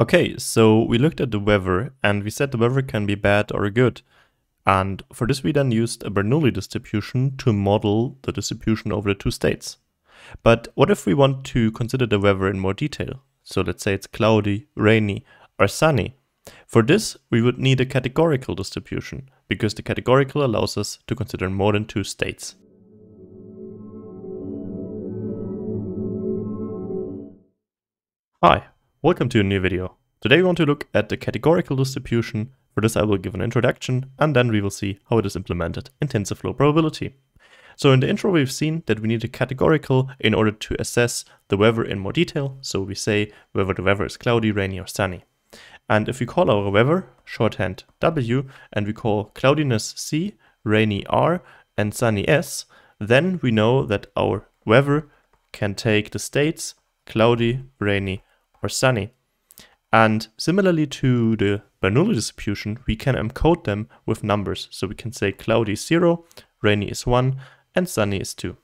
Okay, so we looked at the weather and we said the weather can be bad or good. And for this we then used a Bernoulli distribution to model the distribution over the two states. But what if we want to consider the weather in more detail? So let's say it's cloudy, rainy, or sunny. For this, we would need a categorical distribution, because the categorical allows us to consider more than two states. Hi, Welcome to a new video. Today we want to look at the categorical distribution. For this I will give an introduction and then we will see how it is implemented in TensorFlow probability. So in the intro we've seen that we need a categorical in order to assess the weather in more detail. So we say whether the weather is cloudy, rainy or sunny. And if we call our weather, shorthand W, and we call cloudiness C, rainy R and sunny S, then we know that our weather can take the states cloudy, rainy or sunny. And similarly to the Bernoulli distribution, we can encode them with numbers. So we can say cloudy is 0, rainy is 1, and sunny is 2.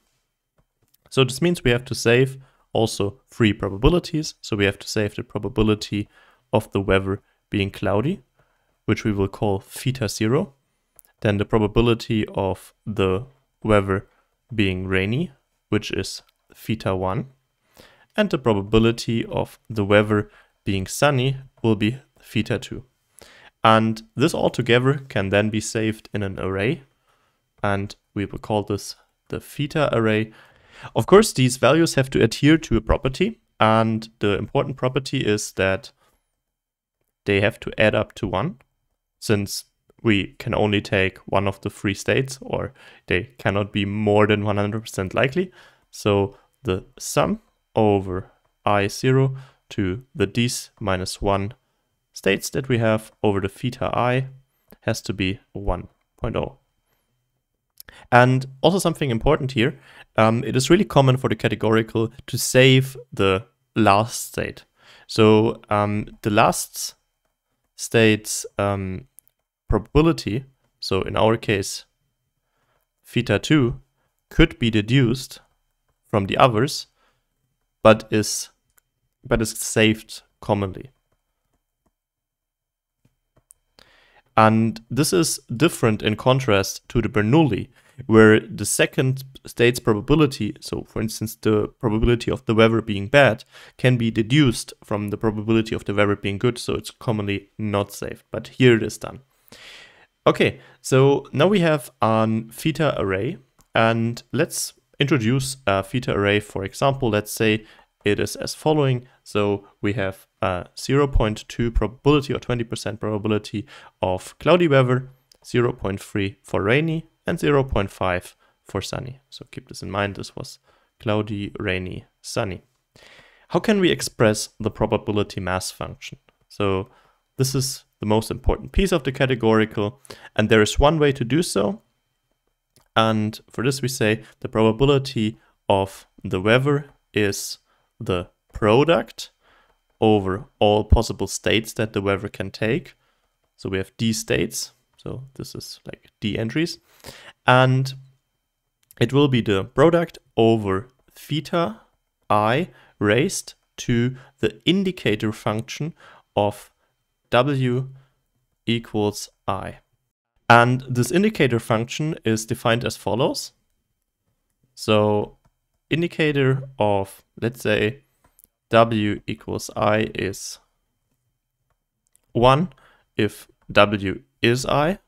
So this means we have to save also three probabilities. So we have to save the probability of the weather being cloudy, which we will call theta 0. Then the probability of the weather being rainy, which is theta 1 and the probability of the weather being sunny will be theta 2. And this altogether can then be saved in an array, and we will call this the theta array. Of course, these values have to adhere to a property, and the important property is that they have to add up to 1, since we can only take one of the three states, or they cannot be more than 100% likely. So the sum over i0 to the dis minus 1 states that we have over the theta i has to be 1.0. And also something important here, um, it is really common for the categorical to save the last state. So um, the last state's um, probability, so in our case, theta 2, could be deduced from the others but is but is saved commonly. And this is different in contrast to the Bernoulli, where the second state's probability, so for instance, the probability of the weather being bad, can be deduced from the probability of the weather being good, so it's commonly not saved. But here it is done. Okay, so now we have an theta array, and let's introduce a theta array, for example, let's say it is as following. So we have 0.2 probability or 20% probability of cloudy weather, 0.3 for rainy, and 0.5 for sunny. So keep this in mind, this was cloudy, rainy, sunny. How can we express the probability mass function? So this is the most important piece of the categorical, and there is one way to do so, and for this we say the probability of the weather is the product over all possible states that the weather can take. So we have d states. So this is like d entries. And it will be the product over theta i raised to the indicator function of w equals i. And this indicator function is defined as follows. So indicator of, let's say, w equals i is 1 if w is i,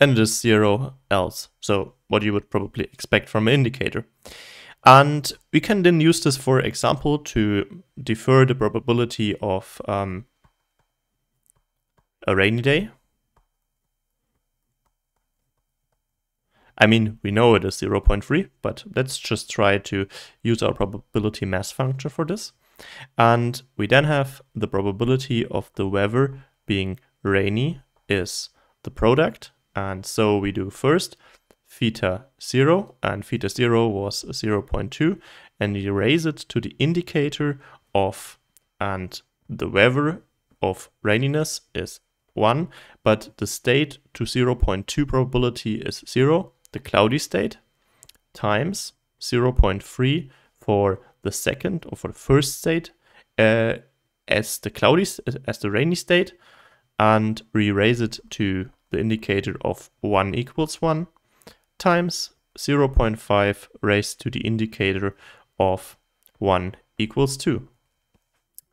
and it is 0 else. So what you would probably expect from an indicator. And we can then use this, for example, to defer the probability of um, a rainy day I mean, we know it is 0.3, but let's just try to use our probability mass function for this. And we then have the probability of the weather being rainy is the product. And so we do first theta 0, and theta 0 was 0 0.2, and we raise it to the indicator of, and the weather of raininess is 1, but the state to 0.2 probability is 0, the cloudy state times 0.3 for the second or for the first state uh, as the cloudy uh, as the rainy state and re-raise it to the indicator of 1 equals 1 times 0.5 raised to the indicator of 1 equals 2.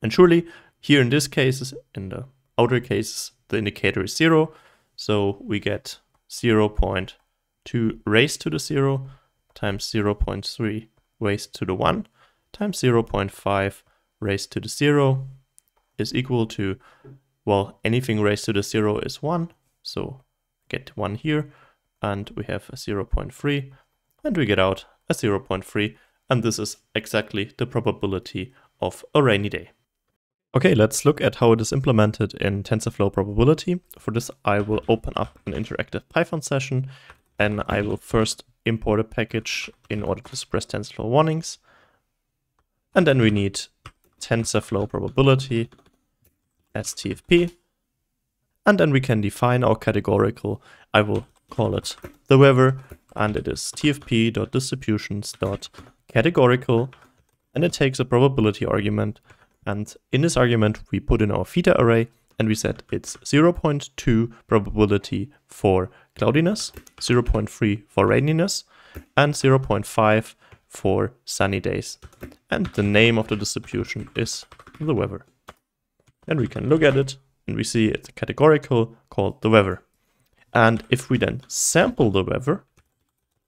And surely here in this case, in the outer cases, the indicator is 0, so we get 0.5 2 raised to the 0 times 0 0.3 raised to the 1 times 0 0.5 raised to the 0 is equal to, well, anything raised to the 0 is 1, so get 1 here, and we have a 0 0.3, and we get out a 0 0.3, and this is exactly the probability of a rainy day. Okay, let's look at how it is implemented in TensorFlow probability. For this, I will open up an interactive Python session then I will first import a package in order to suppress TensorFlow warnings. And then we need TensorFlow probability, as TFP. And then we can define our categorical. I will call it the weather, and it is tfp.distributions.categorical. And it takes a probability argument. And in this argument, we put in our theta array and we set it's 0.2 probability for cloudiness, 0.3 for raininess, and 0.5 for sunny days. And the name of the distribution is the weather. And we can look at it and we see it's categorical called the weather. And if we then sample the weather,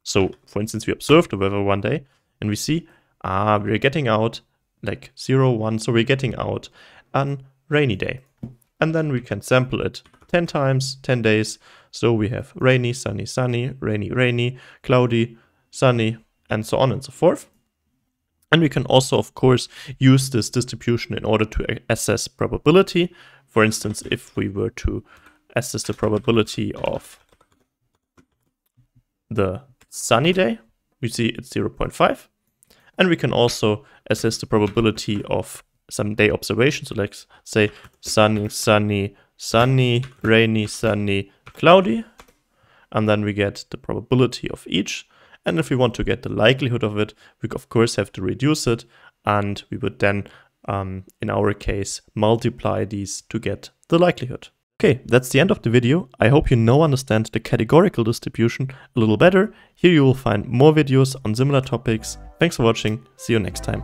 so for instance, we observe the weather one day and we see, ah, uh, we're getting out like 0, 1, so we're getting out a rainy day. And then we can sample it 10 times, 10 days, so we have rainy, sunny, sunny, rainy, rainy, cloudy, sunny, and so on and so forth. And we can also, of course, use this distribution in order to assess probability. For instance, if we were to assess the probability of the sunny day, we see it's 0.5. And we can also assess the probability of some day observations, So let's say sunny, sunny, sunny, rainy, sunny, cloudy, and then we get the probability of each. And if we want to get the likelihood of it, we of course have to reduce it, and we would then, um, in our case, multiply these to get the likelihood. Okay, that's the end of the video. I hope you now understand the categorical distribution a little better. Here you will find more videos on similar topics. Thanks for watching, see you next time.